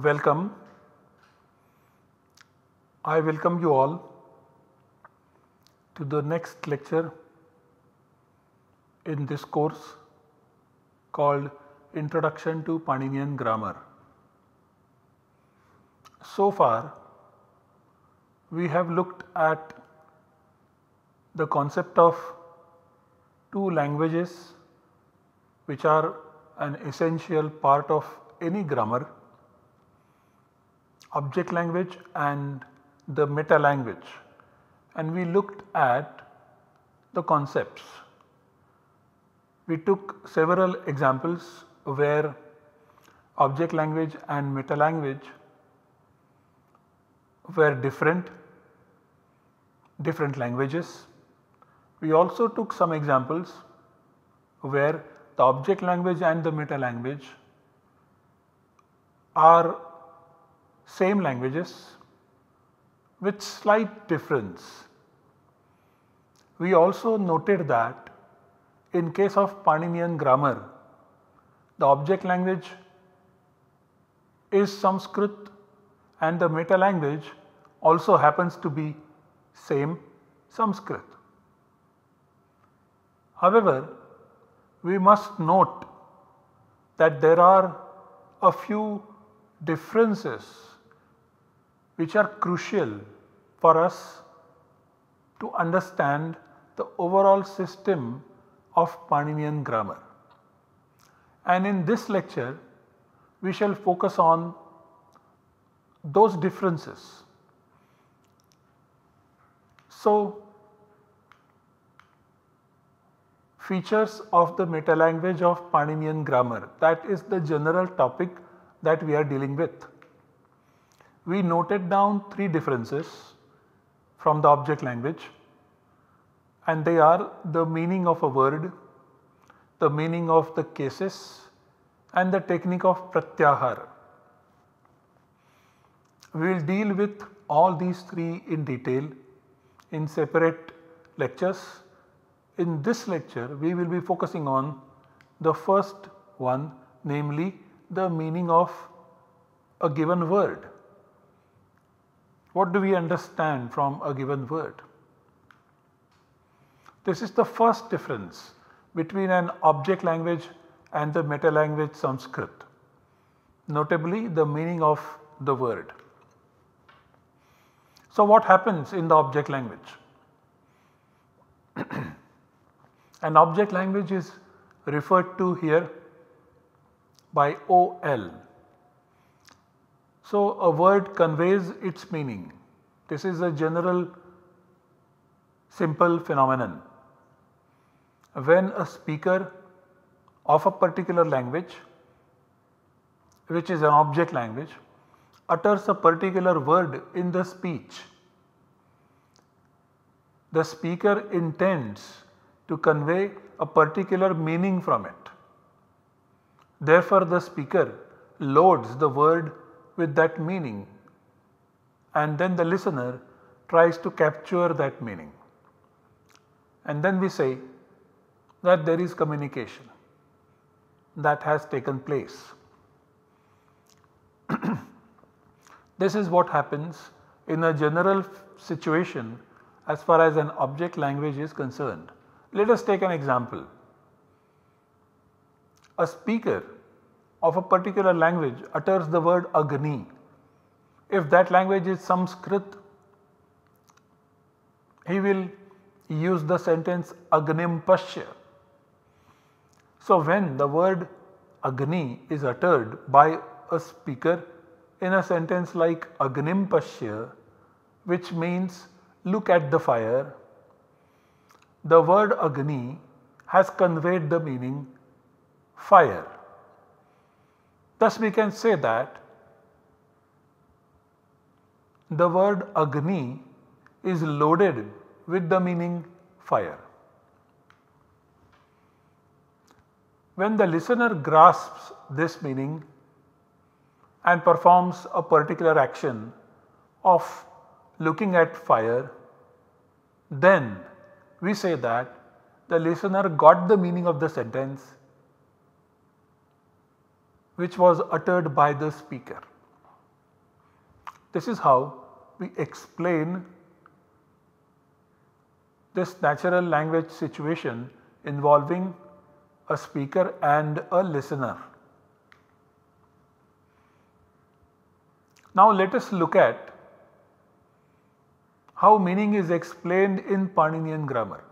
Welcome. I welcome you all to the next lecture in this course called Introduction to Paninian Grammar. So far we have looked at the concept of two languages which are an essential part of any grammar object language and the meta language and we looked at the concepts. We took several examples where object language and meta language were different, different languages. We also took some examples where the object language and the meta language are same languages with slight difference. We also noted that in case of Paninian grammar the object language is Sanskrit, and the meta language also happens to be same Sanskrit. However, we must note that there are a few differences which are crucial for us to understand the overall system of Paninian grammar. And in this lecture, we shall focus on those differences. So, features of the metalanguage of Paninian grammar that is the general topic that we are dealing with. We noted down three differences from the object language and they are the meaning of a word, the meaning of the cases and the technique of pratyahar. We will deal with all these three in detail in separate lectures. In this lecture we will be focusing on the first one namely the meaning of a given word. What do we understand from a given word? This is the first difference between an object language and the meta language Sanskrit, notably the meaning of the word. So what happens in the object language? an object language is referred to here by OL. So a word conveys its meaning. This is a general simple phenomenon when a speaker of a particular language which is an object language utters a particular word in the speech. The speaker intends to convey a particular meaning from it. Therefore, the speaker loads the word with that meaning and then the listener tries to capture that meaning. And then we say that there is communication that has taken place. this is what happens in a general situation as far as an object language is concerned. Let us take an example. A speaker of a particular language utters the word Agni. If that language is Sanskrit, he will use the sentence Agnim Pashya so, when the word Agni is uttered by a speaker in a sentence like Agnim Pashya which means look at the fire, the word Agni has conveyed the meaning fire. Thus we can say that the word Agni is loaded with the meaning fire. When the listener grasps this meaning and performs a particular action of looking at fire, then we say that the listener got the meaning of the sentence which was uttered by the speaker. This is how we explain this natural language situation involving a speaker and a listener. Now let us look at how meaning is explained in Paninian grammar.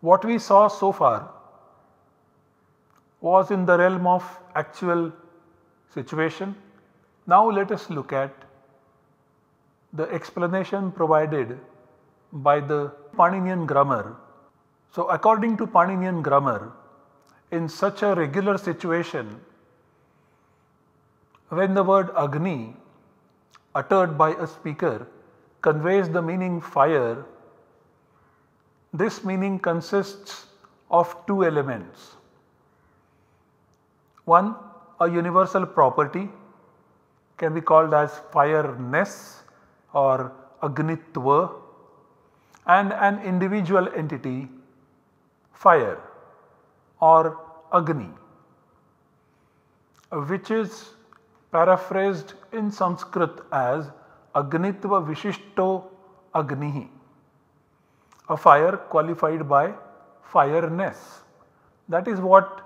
What we saw so far was in the realm of actual situation. Now let us look at the explanation provided by the Paninian grammar so according to Paninian grammar, in such a regular situation, when the word Agni uttered by a speaker conveys the meaning fire, this meaning consists of two elements. One, a universal property can be called as fireness or agnitva and an individual entity fire or Agni which is paraphrased in Sanskrit as Agnitva Vishishto Agnihi a fire qualified by fireness. That is what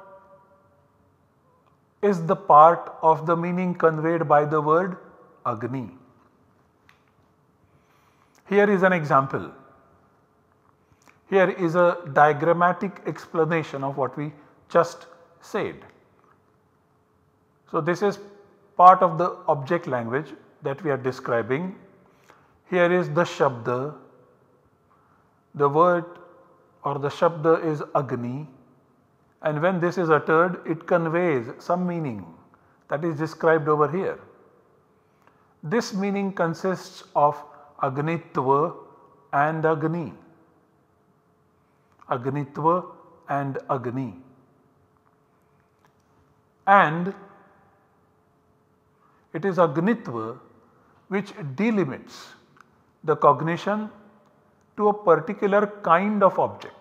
is the part of the meaning conveyed by the word Agni. Here is an example. Here is a diagrammatic explanation of what we just said. So this is part of the object language that we are describing. Here is the Shabda. The word or the Shabda is Agni and when this is uttered it conveys some meaning that is described over here. This meaning consists of Agnitva and Agni. Agnitva and Agni. And it is Agnitva which delimits the cognition to a particular kind of object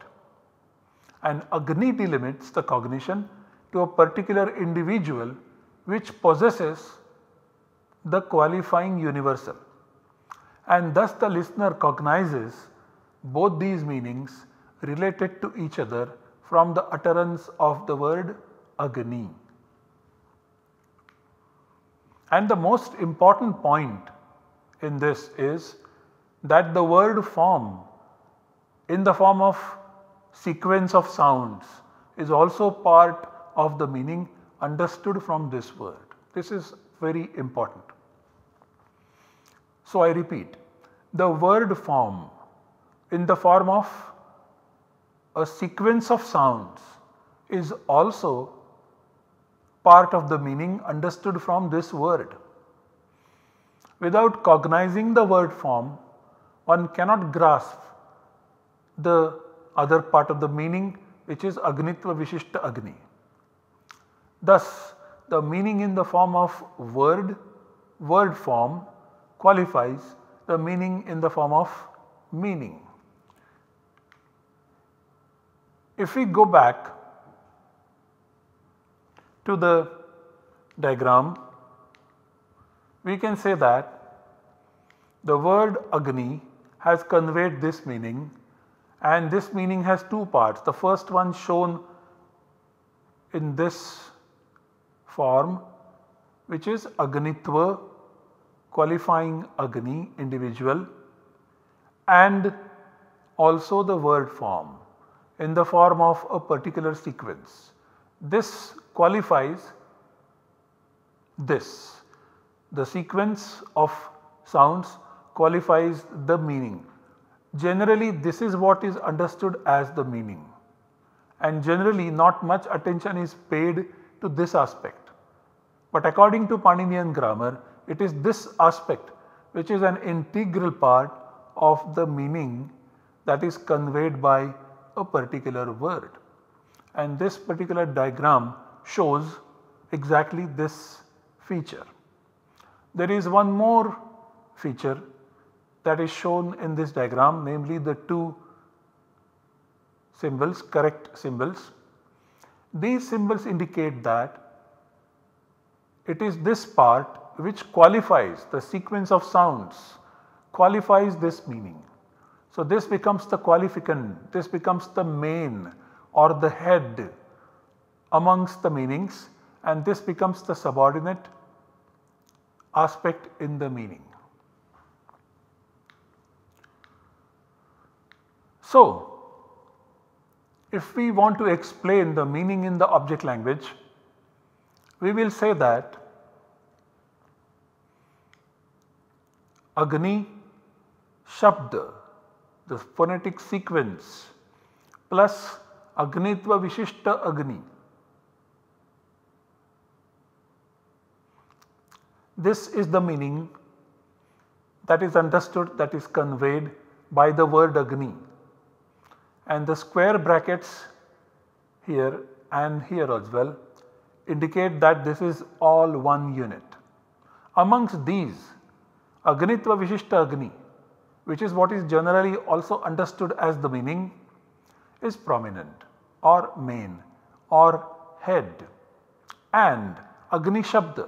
and Agni delimits the cognition to a particular individual which possesses the qualifying universal. And thus the listener cognizes both these meanings related to each other from the utterance of the word agni. And the most important point in this is that the word form in the form of sequence of sounds is also part of the meaning understood from this word. This is very important. So I repeat the word form in the form of a sequence of sounds is also part of the meaning understood from this word. Without cognizing the word form, one cannot grasp the other part of the meaning which is Agnitva Vishishta Agni. Thus, the meaning in the form of word, word form qualifies the meaning in the form of meaning. If we go back to the diagram, we can say that the word Agni has conveyed this meaning and this meaning has two parts. The first one shown in this form which is Agnitva qualifying Agni individual and also the word form in the form of a particular sequence. This qualifies this. The sequence of sounds qualifies the meaning. Generally this is what is understood as the meaning and generally not much attention is paid to this aspect. But according to Paninian grammar it is this aspect which is an integral part of the meaning that is conveyed by a particular word. And this particular diagram shows exactly this feature. There is one more feature that is shown in this diagram namely the two symbols correct symbols. These symbols indicate that it is this part which qualifies the sequence of sounds qualifies this meaning. So this becomes the qualificant, this becomes the main or the head amongst the meanings and this becomes the subordinate aspect in the meaning. So, if we want to explain the meaning in the object language, we will say that Agni Shabd the phonetic sequence plus Agnitva Vishishta Agni. This is the meaning that is understood that is conveyed by the word Agni and the square brackets here and here as well indicate that this is all one unit. Amongst these Agnitva Vishishta Agni which is what is generally also understood as the meaning is prominent or main or head and Agni Shabd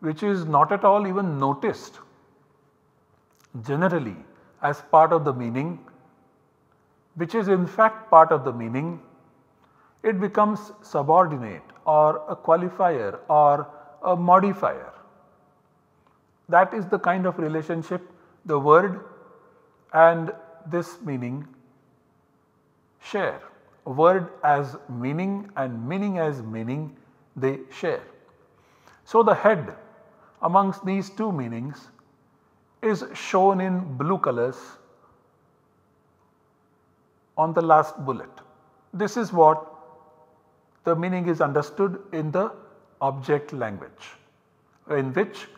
which is not at all even noticed generally as part of the meaning which is in fact part of the meaning it becomes subordinate or a qualifier or a modifier. That is the kind of relationship the word and this meaning share. Word as meaning and meaning as meaning they share. So the head amongst these two meanings is shown in blue colors on the last bullet. This is what the meaning is understood in the object language in which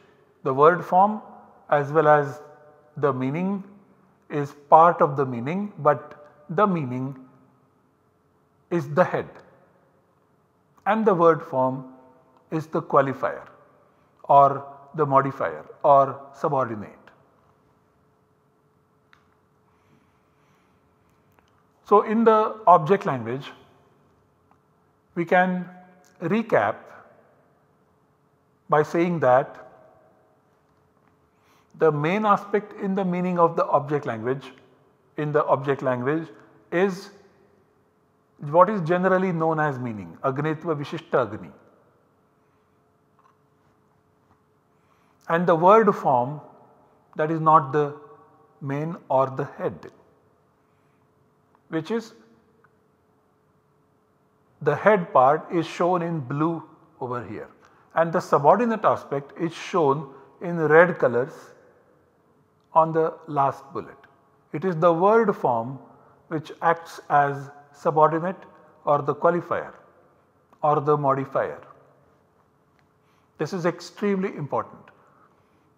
the word form as well as the meaning is part of the meaning but the meaning is the head and the word form is the qualifier or the modifier or subordinate. So, in the object language we can recap by saying that the main aspect in the meaning of the object language in the object language is what is generally known as meaning agnetva Vishishta Agni. And the word form that is not the main or the head which is the head part is shown in blue over here and the subordinate aspect is shown in red colors on the last bullet. It is the word form which acts as subordinate or the qualifier or the modifier. This is extremely important.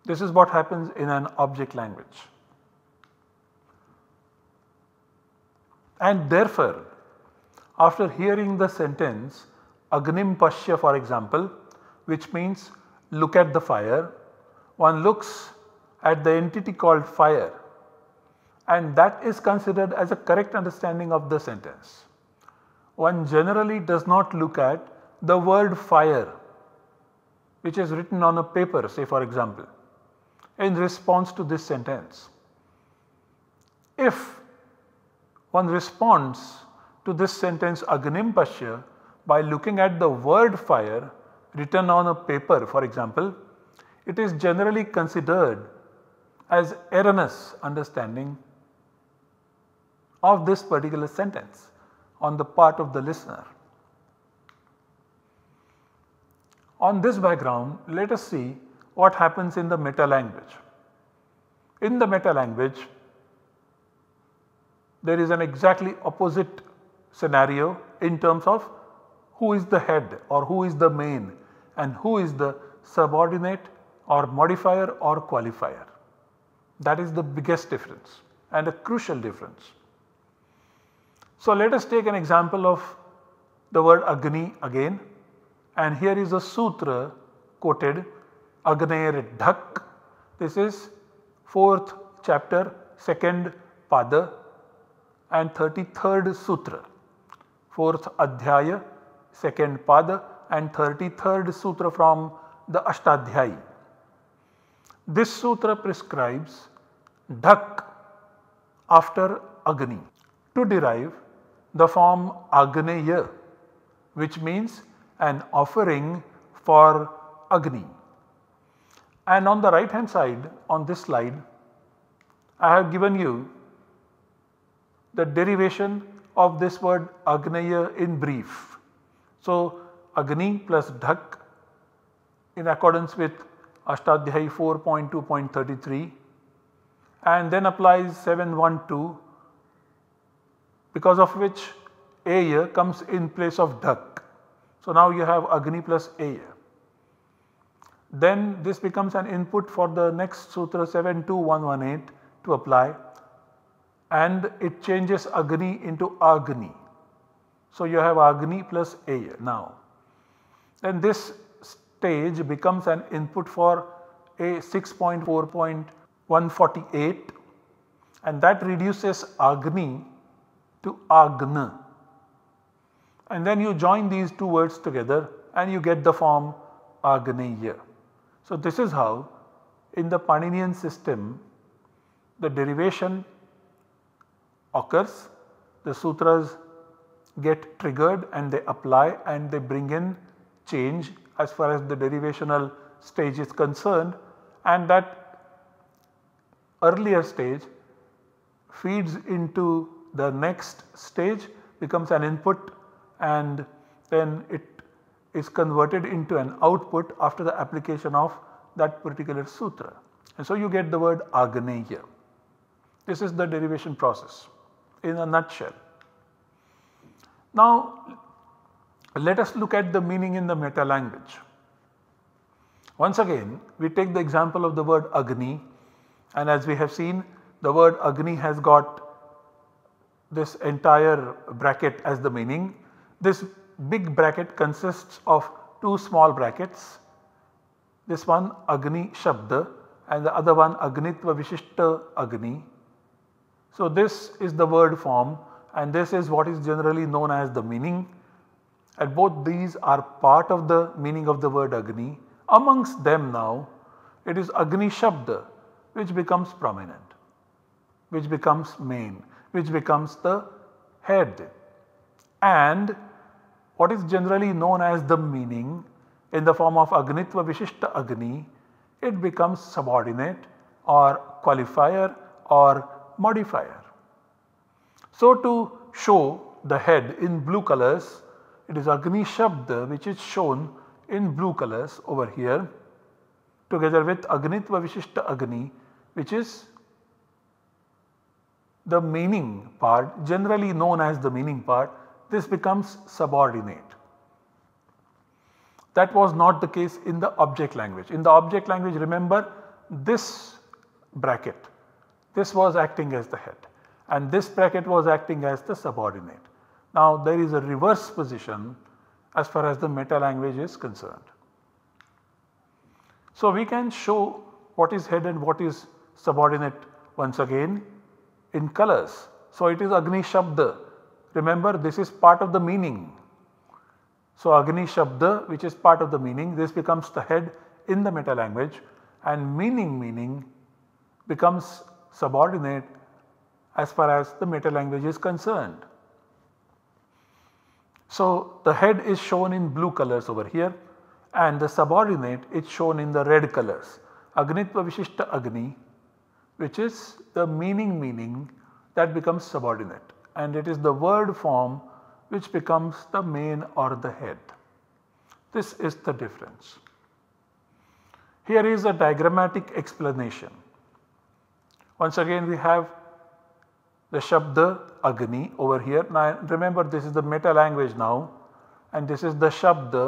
This is what happens in an object language. And therefore, after hearing the sentence Agnim Pashya for example, which means look at the fire, one looks at the entity called fire and that is considered as a correct understanding of the sentence. One generally does not look at the word fire which is written on a paper say for example in response to this sentence. If one responds to this sentence agnim pashya by looking at the word fire written on a paper for example, it is generally considered as erroneous understanding of this particular sentence on the part of the listener. On this background, let us see what happens in the meta language. In the meta language, there is an exactly opposite scenario in terms of who is the head or who is the main and who is the subordinate or modifier or qualifier. That is the biggest difference and a crucial difference. So let us take an example of the word Agni again and here is a sutra quoted Agner Dhak. This is 4th chapter 2nd Pada and 33rd Sutra. 4th Adhyaya 2nd Pada and 33rd Sutra from the Ashtadhyayi. This sutra prescribes dhak after Agni to derive the form Agneya which means an offering for Agni. And on the right hand side on this slide I have given you the derivation of this word Agneya in brief. So Agni plus Dhak in accordance with Ashtadhyayi 4.2.33 and then applies 712 because of which Aya comes in place of Dhak. So now you have Agni plus Aya. Then this becomes an input for the next Sutra 72118 to apply and it changes Agni into Agni. So you have Agni plus Aya now. Then this stage becomes an input for a 6.4.148 and that reduces Agni to Agna. And then you join these two words together and you get the form Agneya. So this is how in the Paninian system the derivation occurs, the sutras get triggered and they apply and they bring in change as far as the derivational stage is concerned and that earlier stage feeds into the next stage becomes an input and then it is converted into an output after the application of that particular sutra. And so you get the word agane here. This is the derivation process in a nutshell. Now let us look at the meaning in the meta language. Once again, we take the example of the word Agni and as we have seen the word Agni has got this entire bracket as the meaning. This big bracket consists of two small brackets. This one Agni Shabda and the other one Agnitva Vishishta Agni. So this is the word form and this is what is generally known as the meaning and both these are part of the meaning of the word Agni. Amongst them now it is Agni Shabda which becomes prominent, which becomes main, which becomes the head and what is generally known as the meaning in the form of Agnitva Vishishta Agni, it becomes subordinate or qualifier or modifier. So to show the head in blue colors it is Agni Shabd which is shown in blue colors over here together with Agnitva Vishishta Agni which is the meaning part generally known as the meaning part this becomes subordinate. That was not the case in the object language. In the object language remember this bracket this was acting as the head and this bracket was acting as the subordinate. Now there is a reverse position as far as the meta language is concerned. So we can show what is head and what is subordinate once again in colors. So it is Agni Shabda. Remember this is part of the meaning. So Agni Shabda which is part of the meaning this becomes the head in the meta language and meaning meaning becomes subordinate as far as the meta language is concerned. So the head is shown in blue colors over here and the subordinate is shown in the red colors. Agnitva Vishishta Agni which is the meaning meaning that becomes subordinate and it is the word form which becomes the main or the head. This is the difference. Here is a diagrammatic explanation. Once again we have the Shabda Agni over here. Now remember this is the meta language now and this is the Shabda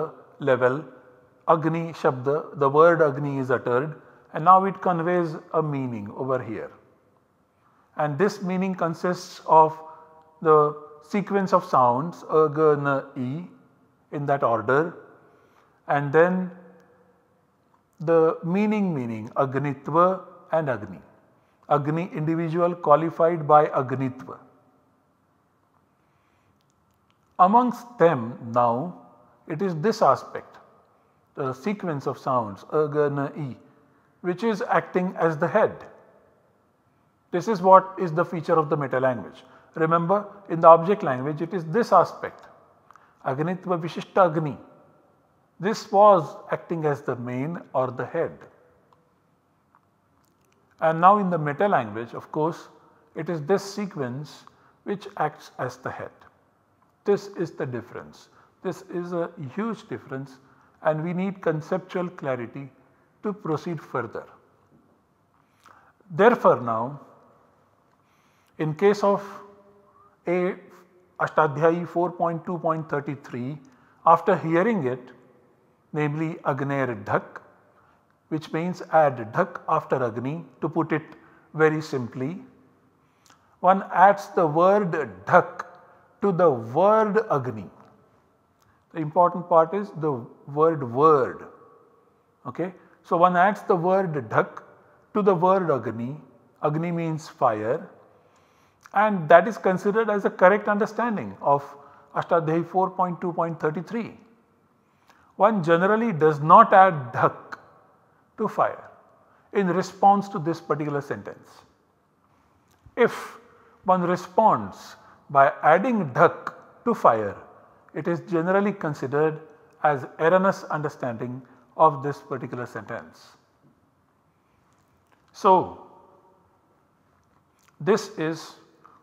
level Agni Shabda the word Agni is uttered and now it conveys a meaning over here. And this meaning consists of the sequence of sounds a, g, n, e in that order and then the meaning meaning Agnitva and Agni. Agni individual qualified by Agnitva. Amongst them now it is this aspect, the sequence of sounds Agana E which is acting as the head. This is what is the feature of the meta language. Remember in the object language it is this aspect Agnitva Vishishta Agni. This was acting as the main or the head. And now in the meta language of course it is this sequence which acts as the head. This is the difference. This is a huge difference and we need conceptual clarity to proceed further. Therefore now in case of a Ashtadhyayi 4.2.33 after hearing it namely Agner Dhak which means add dhak after Agni to put it very simply. One adds the word dhak to the word Agni. The important part is the word word. Okay? So one adds the word dhak to the word Agni. Agni means fire and that is considered as a correct understanding of Ashtadhehi 4.2.33. One generally does not add dhak to fire in response to this particular sentence. If one responds by adding dhak to fire, it is generally considered as erroneous understanding of this particular sentence. So, this is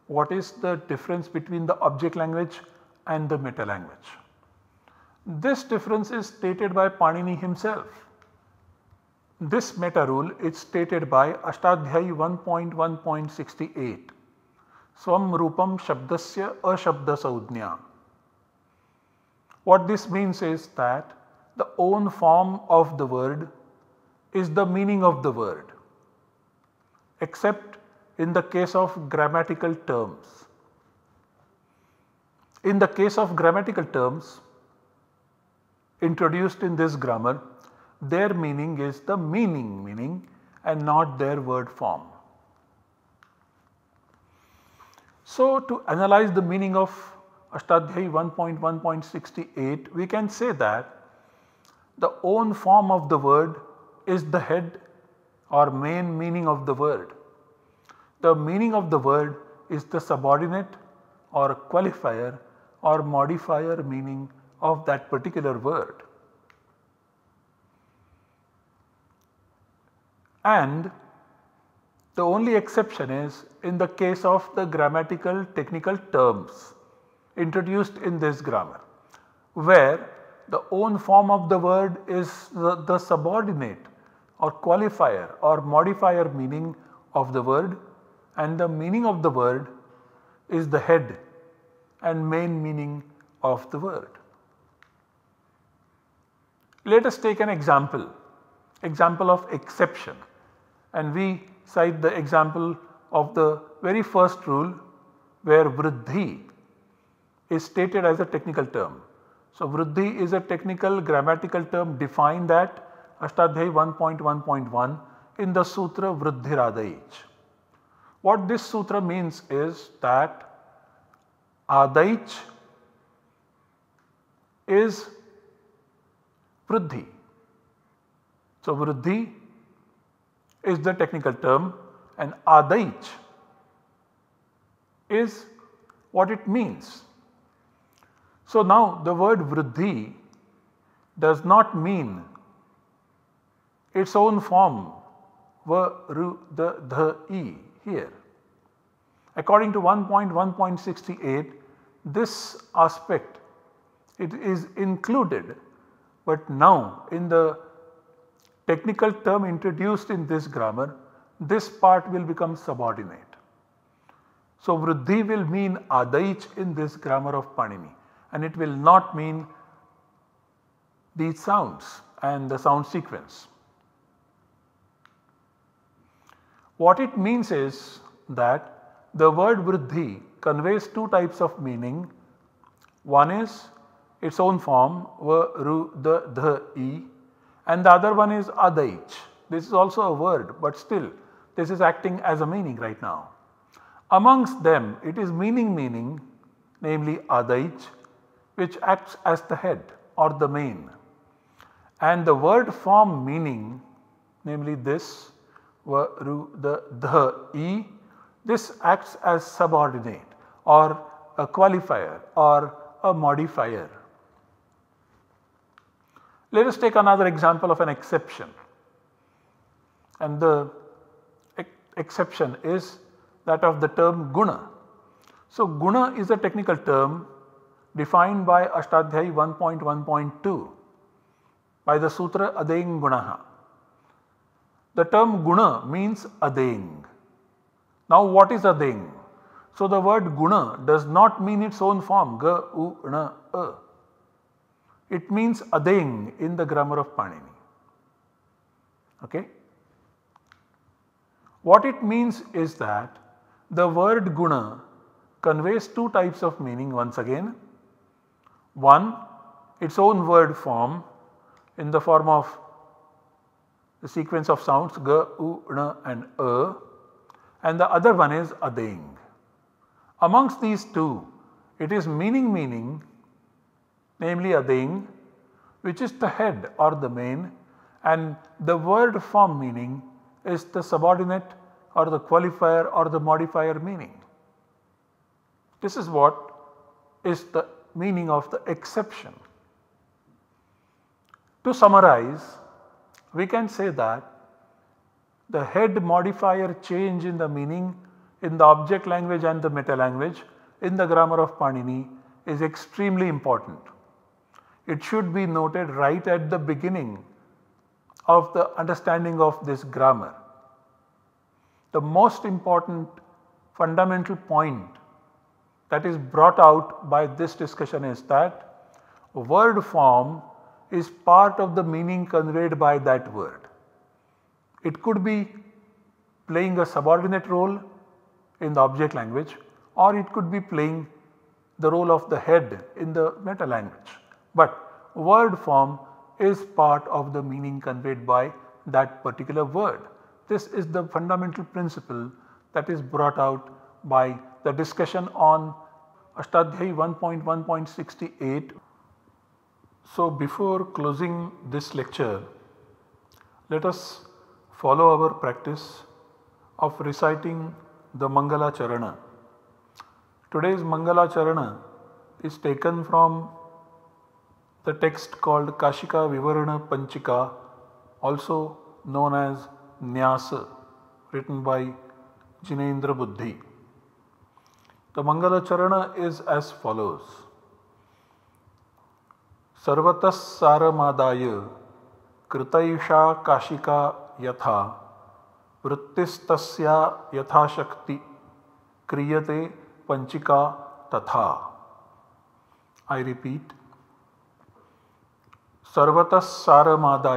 what is the difference between the object language and the meta language. This difference is stated by Panini himself this meta rule is stated by Ashtadhyayi 1.1.68 Swam Rupam Shabdasya Ashabda Saudhnya. What this means is that the own form of the word is the meaning of the word except in the case of grammatical terms. In the case of grammatical terms introduced in this grammar their meaning is the meaning meaning and not their word form. So to analyze the meaning of Ashtadhyayi 1.1.68 we can say that the own form of the word is the head or main meaning of the word. The meaning of the word is the subordinate or qualifier or modifier meaning of that particular word. and the only exception is in the case of the grammatical technical terms introduced in this grammar where the own form of the word is the, the subordinate or qualifier or modifier meaning of the word and the meaning of the word is the head and main meaning of the word. Let us take an example, example of exception and we cite the example of the very first rule where vriddhi is stated as a technical term. So, vriddhi is a technical grammatical term defined at Ashtadhyayi 1.1.1 in the sutra vriddhiradayich. What this sutra means is that adayich is vriddhi. So, vriddhi is the technical term and adaich is what it means. So now the word vriddhi does not mean its own form the, the e here. According to 1.1.68 this aspect it is included but now in the technical term introduced in this grammar, this part will become subordinate. So Vriddhi will mean Adaich in this grammar of Panini and it will not mean these sounds and the sound sequence. What it means is that the word Vriddhi conveys two types of meaning. One is its own form, Vru, the, the, e and the other one is adaich. This is also a word but still this is acting as a meaning right now. Amongst them it is meaning meaning namely adaich which acts as the head or the main and the word form meaning namely this varu the dha e this acts as subordinate or a qualifier or a modifier let us take another example of an exception and the ex exception is that of the term guna. So guna is a technical term defined by Ashtadhyayi 1.1.2 by the sutra Adeng Gunaha. The term guna means adeng. Now what is adeng? So the word guna does not mean its own form ga, u, na, a. It means adaying in the grammar of Panini. Okay? What it means is that the word guna conveys two types of meaning once again. One, its own word form in the form of the sequence of sounds g, u, n and a and the other one is adaying. Amongst these two, it is meaning meaning namely Adeng which is the head or the main and the word form meaning is the subordinate or the qualifier or the modifier meaning. This is what is the meaning of the exception. To summarize, we can say that the head modifier change in the meaning in the object language and the meta language in the grammar of Panini is extremely important. It should be noted right at the beginning of the understanding of this grammar. The most important fundamental point that is brought out by this discussion is that word form is part of the meaning conveyed by that word. It could be playing a subordinate role in the object language or it could be playing the role of the head in the meta language but word form is part of the meaning conveyed by that particular word. This is the fundamental principle that is brought out by the discussion on Ashtadhyayi 1.1.68. So, before closing this lecture, let us follow our practice of reciting the Mangala Charana. Today's Mangala Charana is taken from the text called Kashika Vivarana Panchika, also known as Nyasa, written by Jinendra Buddhi. The Mangala Charana is as follows. Sarvatas Saramadaya Kritaisha Kashika Yatha Vrittistasya Yatha Shakti Kriyate Panchika Tatha I repeat, सर्वतसारदा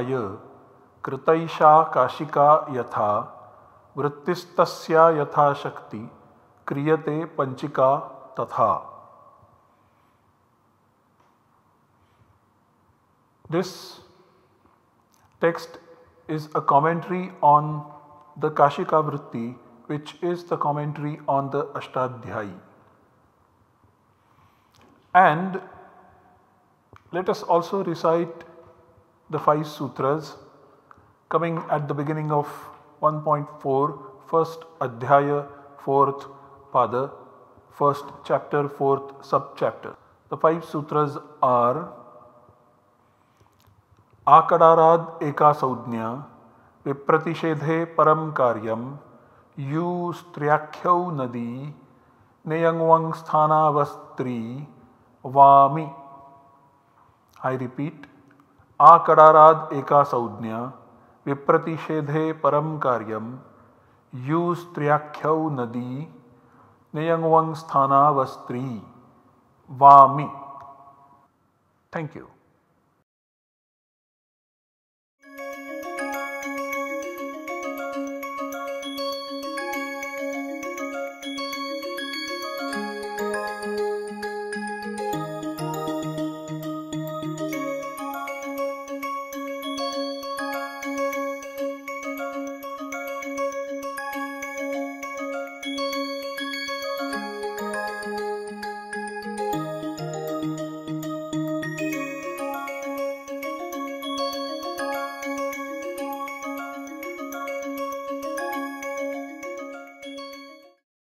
कृतषा Kashika यथा वृत्तिस्तशक्ति क्रियते पंचिका तथा this text is a commentary on the Kashika Vritti which is the commentary on the Ashtadhyayi and let us also recite the five sutras coming at the beginning of 1.4 first adhyaya fourth pada first chapter fourth sub chapter the five sutras are आकडाराद एका संज्ञा विप्रतिषेधे परम कार्यम you स्त्र्याख्यौ नदी नेयंगवंग स्थानावस्त्री वामी I repeat आकराराद एका संज्ञा विप्रतिषेधे परम कार्यम यू स्त्रियाख्यौ नदी नियंगवंग स्थानावस्त्री वामी थैंक यू